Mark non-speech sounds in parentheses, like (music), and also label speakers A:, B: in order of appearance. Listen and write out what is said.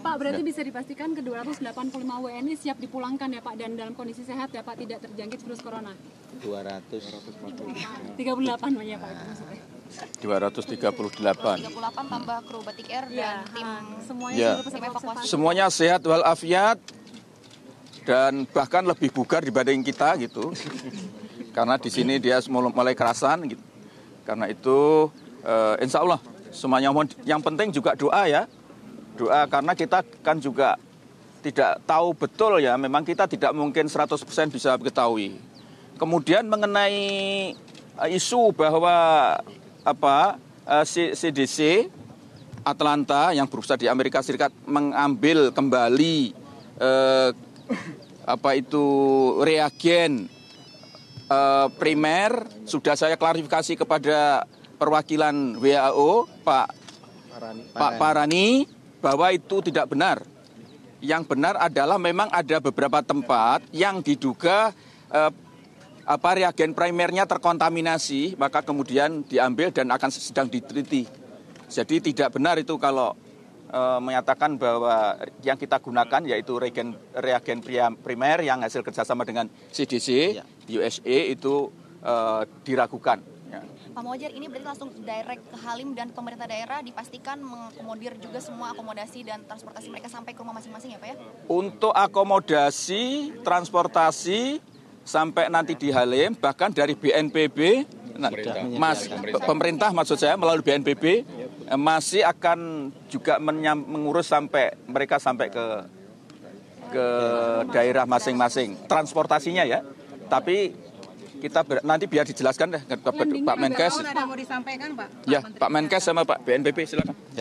A: Pak, berarti bisa dipastikan ke 285 WNI siap dipulangkan ya Pak dan dalam kondisi sehat ya Pak tidak terjangkit virus corona. 200 38 ya Pak 238. 238 tambah kru Batik Air ya, dan iya, tim ah, ah. semuanya ya. tim evakuasi. Semuanya sehat walafiat dan bahkan lebih bugar dibanding kita gitu. (laughs) Karena di sini dia mulai kerasan gitu. Karena itu uh, insya Allah semuanya yang penting juga doa ya doa karena kita kan juga tidak tahu betul ya, memang kita tidak mungkin 100% bisa mengetahui. Kemudian mengenai eh, isu bahwa apa CDC eh, Atlanta yang berusaha di Amerika Serikat mengambil kembali eh, apa itu reagen eh, primer sudah saya klarifikasi kepada perwakilan WHO Pak Parani. Pak Parani bahwa itu tidak benar. Yang benar adalah memang ada beberapa tempat yang diduga eh, apa reagen primernya terkontaminasi, maka kemudian diambil dan akan sedang diteliti. Jadi tidak benar itu kalau eh, menyatakan bahwa yang kita gunakan yaitu reagen reagen primer yang hasil kerjasama dengan CDC iya. di USA itu eh, diragukan. Pak Mojer ini berarti langsung direct ke Halim dan pemerintah daerah dipastikan mengakomodir juga semua akomodasi dan transportasi mereka sampai ke rumah masing-masing ya Pak ya? Untuk akomodasi, transportasi sampai nanti di Halim bahkan dari BNPB nah, pemerintah. Mas pemerintah maksud saya melalui BNPB eh, masih akan juga menyam, mengurus sampai mereka sampai ke ke daerah masing-masing transportasinya ya. Tapi kita ber, nanti biar dijelaskan deh ke Pak Menkes. Ada mau disampaikan Pak? Ya, Pak Menkes sama Pak BNPB silakan.